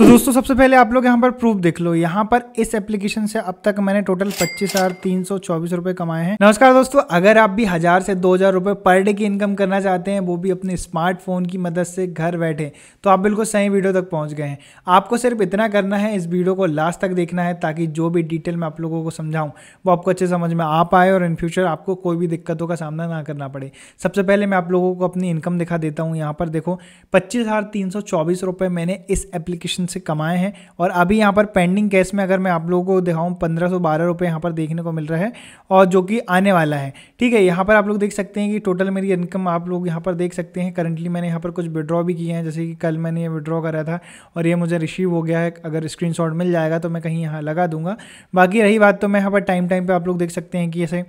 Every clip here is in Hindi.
तो दोस्तों सबसे पहले आप लोग यहाँ पर प्रूफ देख लो यहाँ पर इस एप्लीकेशन से अब तक मैंने टोटल पच्चीस हजार तीन सौ चौबीस रुपए कमाए हैं नमस्कार दोस्तों अगर आप भी हजार से दो हजार रुपए पर डे की इनकम करना चाहते हैं वो भी अपने स्मार्टफोन की मदद से घर बैठे तो आप बिल्कुल सही वीडियो तक पहुंच गए हैं आपको सिर्फ इतना करना है इस वीडियो को लास्ट तक देखना है ताकि जो भी डिटेल मैं आप लोगों को समझाऊं वो आपको अच्छे समझ में आ पाए और इन फ्यूचर आपको कोई भी दिक्कतों का सामना ना करना पड़े सबसे पहले मैं आप लोगों को अपनी इनकम दिखा देता हूँ यहाँ पर देखो पच्चीस हजार तीन सौ चौबीस रुपए मैंने इस एप्लीकेशन से कमाए हैं और अभी यहाँ पर पेंडिंग कैश में अगर मैं आप लोगों को दिखाऊँ पंद्रह सौ बारह रुपये यहाँ पर देखने को मिल रहा है और जो कि आने वाला है ठीक है यहाँ पर आप लोग देख सकते हैं कि टोटल मेरी इनकम आप लोग यहाँ पर देख सकते हैं करंटली मैंने यहाँ पर कुछ विड्रॉ भी किए हैं जैसे कि कल मैंने ये विड्रॉ करा था और ये मुझे रिसीव हो गया है अगर स्क्रीन मिल जाएगा तो मैं कहीं यहाँ लगा दूंगा बाकी रही बात तो मैं यहाँ पर टाइम टाइम पर आप लोग देख सकते हैं कि ऐसे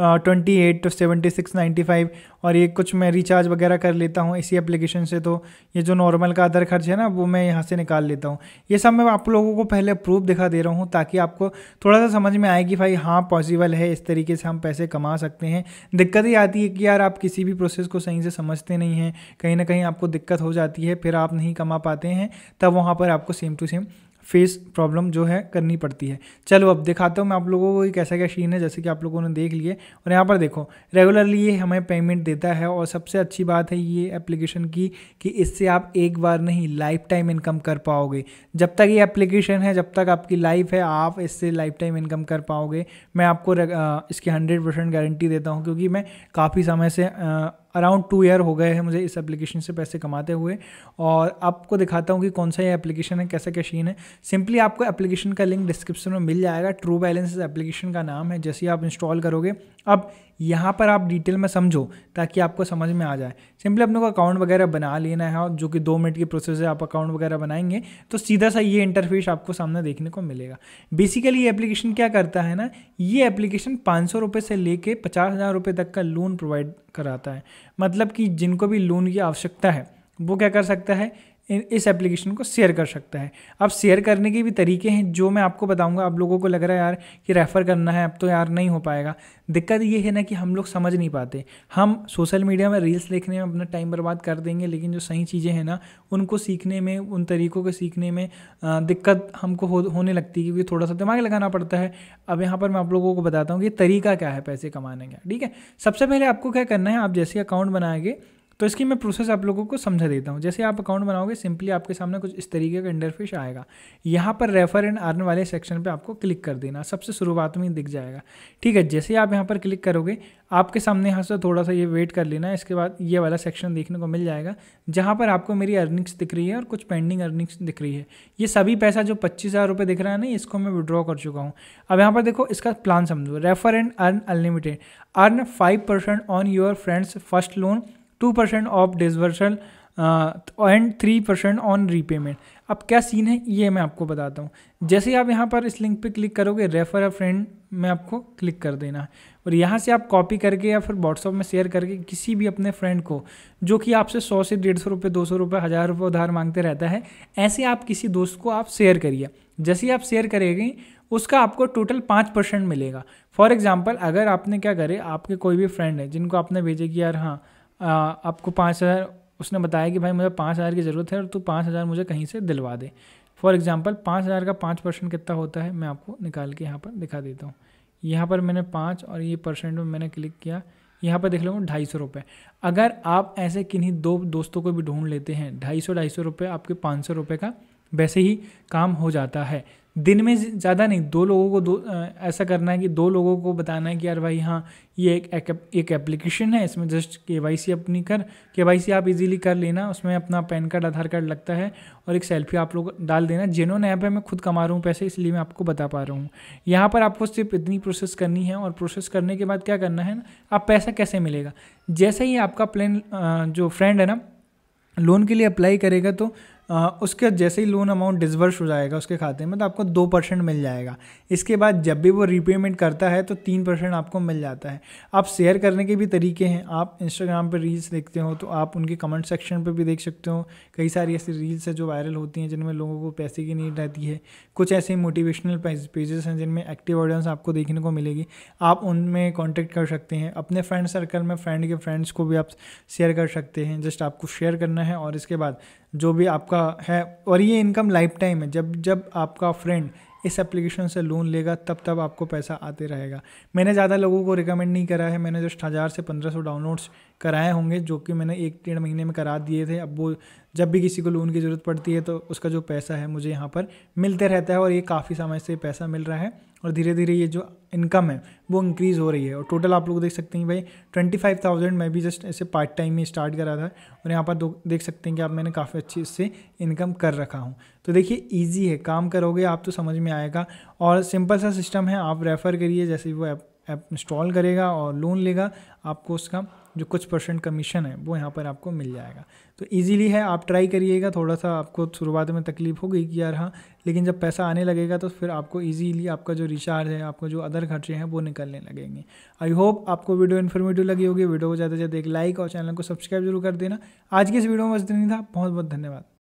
twenty eight two seventy six ninety five और ये कुछ मैं रिचार्ज वगैरह कर लेता हूँ इसी एप्लीकेशन से तो ये जो नॉर्मल का अदर खर्च है ना वो मैं यहाँ से निकाल लेता हूँ ये सब मैं आप लोगों को पहले प्रूफ दिखा दे रहा हूँ ताकि आपको थोड़ा सा समझ में आए कि भाई हाँ पॉसिबल है इस तरीके से हम पैसे कमा सकते हैं दिक्कत ही आती है कि यार आप किसी भी प्रोसेस को सही से समझते नहीं हैं कहीं ना कहीं आपको दिक्कत हो जाती है फिर आप नहीं कमा पाते हैं तब वहाँ पर आपको same to same face problem जो है करनी पड़ती है चलो अब दिखाता हूँ मैं आप लोगों को एक ऐसा क्या सीन है जैसे कि आप लोगों ने देख लिए और यहाँ पर देखो रेगुलरली ये हमें पेमेंट देता है और सबसे अच्छी बात है ये एप्लीकेशन की कि इससे आप एक बार नहीं लाइफ टाइम इनकम कर पाओगे जब तक ये एप्लीकेशन है जब तक आपकी लाइफ है आप इससे लाइफ टाइम इनकम कर पाओगे मैं आपको इसकी हंड्रेड परसेंट गारंटी देता हूँ क्योंकि मैं काफ़ी समय से आ, अराउंड टू ईयर हो गए हैं मुझे इस एप्लीकेशन से पैसे कमाते हुए और आपको दिखाता हूँ कि कौन सा ये एप्लीकेशन है कैसा क्या शीन है सिंपली आपको एप्लीकेशन का लिंक डिस्क्रिप्शन में मिल जाएगा ट्रू बैलेंस एप्लीकेशन का नाम है जैसे ही आप इंस्टॉल करोगे अब यहाँ पर आप डिटेल में समझो ताकि आपको समझ में आ जाए सिंपली अपने को अकाउंट वगैरह बना लेना है जो कि दो मिनट की प्रोसेस है आप अकाउंट वगैरह बनाएंगे तो सीधा सा ये इंटरफेस आपको सामने देखने को मिलेगा बेसिकली ये एप्लीकेशन क्या करता है ना ये एप्लीकेशन पाँच सौ रुपये से लेके पचास हज़ार रुपये तक का लोन प्रोवाइड कराता है मतलब कि जिनको भी लोन की आवश्यकता है वो क्या कर सकता है इस एप्लीकेशन को शेयर कर सकता है अब शेयर करने के भी तरीके हैं जो मैं आपको बताऊंगा आप लोगों को लग रहा है यार कि रेफ़र करना है अब तो यार नहीं हो पाएगा दिक्कत ये है ना कि हम लोग समझ नहीं पाते हम सोशल मीडिया में रील्स देखने में अपना टाइम बर्बाद कर देंगे लेकिन जो सही चीज़ें हैं ना उनको सीखने में उन तरीक़ों को सीखने में दिक्कत हमको हो, होने लगती है क्योंकि थोड़ा सा दिमाग लगाना पड़ता है अब यहाँ पर मैं आप लोगों को बताता हूँ कि तरीका क्या है पैसे कमाने का ठीक है सबसे पहले आपको क्या करना है आप जैसे अकाउंट बनाएंगे तो इसकी मैं प्रोसेस आप लोगों को समझा देता हूँ जैसे आप अकाउंट बनाओगे सिंपली आपके सामने कुछ इस तरीके का इंटरफेस आएगा यहाँ पर रेफर एंड अर्न वाले सेक्शन पे आपको क्लिक कर देना सबसे शुरुआत में दिख जाएगा ठीक है जैसे आप यहाँ पर क्लिक करोगे आपके सामने यहाँ से थोड़ा सा ये वेट कर लेना इसके बाद ये वाला सेक्शन देखने को मिल जाएगा जहाँ पर आपको मेरी अर्निंग्स दिख रही है और कुछ पेंडिंग अर्निंग्स दिख रही है ये सभी पैसा जो पच्चीस हज़ार रुपये दिख रहा है ना इसको मैं विड्रॉ कर चुका हूँ अब यहाँ पर देखो इसका प्लान समझो refer and earn unlimited earn five percent on your friends first loan two percent of disbursal and three percent on repayment अब क्या सीन है ये मैं आपको बताता हूँ जैसे आप यहाँ पर इस लिंक पे क्लिक करोगे रेफर अ फ्रेंड में आपको क्लिक कर देना है और यहाँ से आप कॉपी करके या फिर व्हाट्सअप में शेयर करके किसी भी अपने फ्रेंड को जो कि आपसे सौ से डेढ़ सौ रुपये दो सौ रुपये हज़ार रुपये उधार मांगते रहता है ऐसे आप किसी दोस्त को आप शेयर करिए जैसे आप शेयर करेंगे उसका आपको टोटल पाँच परसेंट मिलेगा फॉर एग्ज़ाम्पल अगर आपने क्या करे आपके कोई भी फ्रेंड है जिनको आपने भेजे कि यार हाँ आपको पाँच हज़ार उसने बताया कि भाई मुझे पाँच हज़ार की ज़रूरत है और तू पाँच हज़ार मुझे कहीं से दिलवा दे फॉर एग्ज़ाम्पल पाँच हज़ार का पाँच परसेंट कितना होता है मैं आपको निकाल के यहाँ पर दिखा देता हूँ यहाँ पर मैंने पाँच और ये परसेंट में मैंने क्लिक किया यहाँ पर देख लो ढाई सौ रुपये अगर आप ऐसे किन्हीं दो दोस्तों को भी ढूंढ लेते हैं ढाई सौ ढाई सौ रुपये आपके पाँच सौ रुपये का वैसे ही काम हो जाता है दिन में ज़्यादा नहीं दो लोगों को दो ऐसा करना है कि दो लोगों को बताना है कि यार भाई हाँ ये एक एक एप्लीकेशन है इसमें जस्ट के वाई सी अपनी कर के वाई सी आप इजीली कर लेना उसमें अपना पैन कार्ड आधार कार्ड लगता है और एक सेल्फी आप लोग डाल देना जेनोन ऐप है मैं खुद कमा रहा हूँ पैसे इसलिए मैं आपको बता पा रहा हूँ यहाँ पर आपको सिर्फ इतनी प्रोसेस करनी है और प्रोसेस करने के बाद क्या करना है ना आप पैसा कैसे मिलेगा जैसे ही आपका प्लान जो फ्रेंड है ना लोन के लिए अप्लाई करेगा तो उसके जैसे ही लोन अमाउंट डिसबर्स हो जाएगा उसके खाते में तो आपको दो परसेंट मिल जाएगा इसके बाद जब भी वो रीपेमेंट करता है तो तीन परसेंट आपको मिल जाता है आप शेयर करने के भी तरीके हैं आप इंस्टाग्राम पर रील्स देखते हो तो आप उनके कमेंट सेक्शन पर भी देख सकते हो कई सारी ऐसी रील्स हैं जो वायरल होती हैं जिनमें लोगों को पैसे की नीड रहती है कुछ ऐसे मोटिवेशनल पेजेस हैं जिनमें एक्टिव ऑडियंस आपको देखने को मिलेगी आप उनमें कॉन्टेक्ट कर सकते हैं अपने फ्रेंड सर्कल में फ्रेंड के फ्रेंड्स को भी आप शेयर कर सकते हैं जस्ट आपको शेयर करना है और इसके बाद जो भी आपका आपका है और ये इनकम लाइफ टाइम है जब जब आपका फ्रेंड इस एप्लीकेशन से लोन लेगा तब तब आपको पैसा आते रहेगा मैंने ज़्यादा लोगों को रिकमेंड नहीं करा है मैंने जस्ट हज़ार से पंद्रह सौ डाउनलोड्स कराए होंगे जो कि मैंने एक डेढ़ महीने में करा दिए थे अब वो जब भी किसी को लोन की ज़रूरत पड़ती है तो उसका जो पैसा है मुझे यहाँ पर मिलते रहता है और ये काफ़ी समय से पैसा मिल रहा है और धीरे धीरे ये जो इनकम है वो इंक्रीज़ हो रही है और टोटल आप लोग देख सकते हैं भाई ट्वेंटी फाइव थाउजेंड मैं भी जस्ट ऐसे पार्ट टाइम में स्टार्ट करा था और यहाँ पर देख सकते हैं कि आप मैंने काफ़ी अच्छी इससे इनकम कर रखा हूँ तो देखिए ईजी है काम करोगे आप तो समझ में आएगा और सिंपल सा सिस्टम है आप रेफ़र करिए जैसे वो ऐप ऐप इंस्टॉल करेगा और लोन लेगा आपको उसका जो कुछ परसेंट कमीशन है वो यहाँ पर आपको मिल जाएगा तो इजीली है आप ट्राई करिएगा थोड़ा सा आपको शुरुआत में तकलीफ होगी कि यार हाँ लेकिन जब पैसा आने लगेगा तो फिर आपको इजीली आपका जो रिचार्ज है आपका जो अदर खर्चे हैं वो निकलने लगेंगे आई होप आपको वीडियो इन्फॉर्मेटिव लगी होगी वीडियो को ज़्यादा से ज़्यादा एक लाइक और चैनल को सब्सक्राइब जरूर कर देना आज की इस वीडियो में बस नहीं था बहुत बहुत धन्यवाद